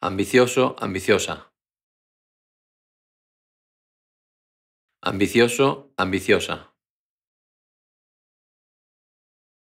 ambicioso, ambiciosa. Ambicioso, ambiciosa.